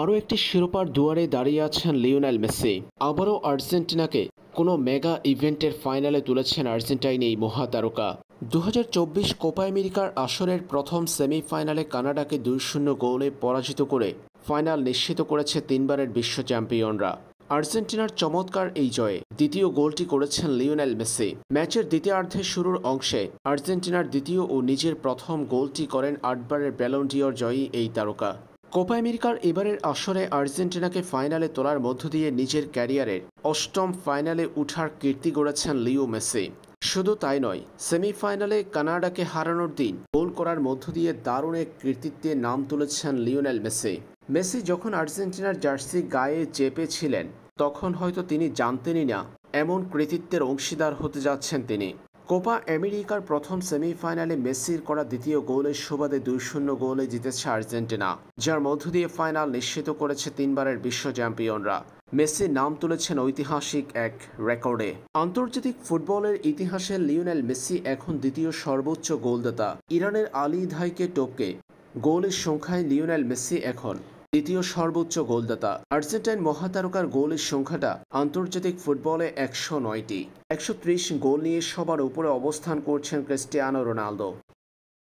আরও একটি শিরোপার দুয়ারে দাঁড়িয়ে আছেন লিওনেল মেসি আবারও আর্জেন্টিনাকে কোনো মেগা ইভেন্টের ফাইনালে তুলেছেন আর্জেন্টাইন এই মহাতারকা দু কোপা আমেরিকার আসরের প্রথম সেমিফাইনালে কানাডাকে দুই শূন্য গোলে পরাজিত করে ফাইনাল নিশ্চিত করেছে তিনবারের বিশ্ব চ্যাম্পিয়নরা আর্জেন্টিনার চমৎকার এই জয়ে দ্বিতীয় গোলটি করেছেন লিওনেল মেসি ম্যাচের দ্বিতীয়ার্ধের শুরুর অংশে আর্জেন্টিনার দ্বিতীয় ও নিজের প্রথম গোলটি করেন আটবারের ব্যালন্ডিওর জয়ী এই তারকা কোপা আমেরিকার এবারের আসরে আর্জেন্টিনাকে ফাইনালে তোলার মধ্য দিয়ে নিজের ক্যারিয়ারের অষ্টম ফাইনালে উঠার কীর্তি গড়েছেন লিও মেসি শুধু তাই নয় সেমিফাইনালে কানাডাকে হারানোর দিন গোল করার মধ্য দিয়ে দারুণ এক কৃতিত্বে নাম তুলেছেন লিওনেল মেসি মেসি যখন আর্জেন্টিনার জার্সি গায়ে চেপেছিলেন তখন হয়তো তিনি জানতেনই না এমন কৃতিত্বের অংশীদার হতে যাচ্ছেন তিনি কোপা আমেরিকার প্রথম সেমিফাইনালে মেসির করা দ্বিতীয় গোলের সুবাদে দুই শূন্য গোলে জিতেছে আর্জেন্টিনা যার মধ্য দিয়ে ফাইনাল নিশ্চিত করেছে তিনবারের বিশ্ব চ্যাম্পিয়নরা মেসি নাম তুলেছেন ঐতিহাসিক এক রেকর্ডে আন্তর্জাতিক ফুটবলের ইতিহাসে লিওনেল মেসি এখন দ্বিতীয় সর্বোচ্চ গোলদাতা ইরানের আলী ধাইকে টোকে গোলের সংখ্যায় লিওনেল মেসি এখন দ্বিতীয় সর্বোচ্চ গোলদাতা আর্জেন্টাইন মহাতারকার গোলের সংখ্যাটা আন্তর্জাতিক ফুটবলে একশো নয়টি একশো গোল নিয়ে সবার উপরে অবস্থান করছেন ক্রিস্টিয়ানো রোনালদো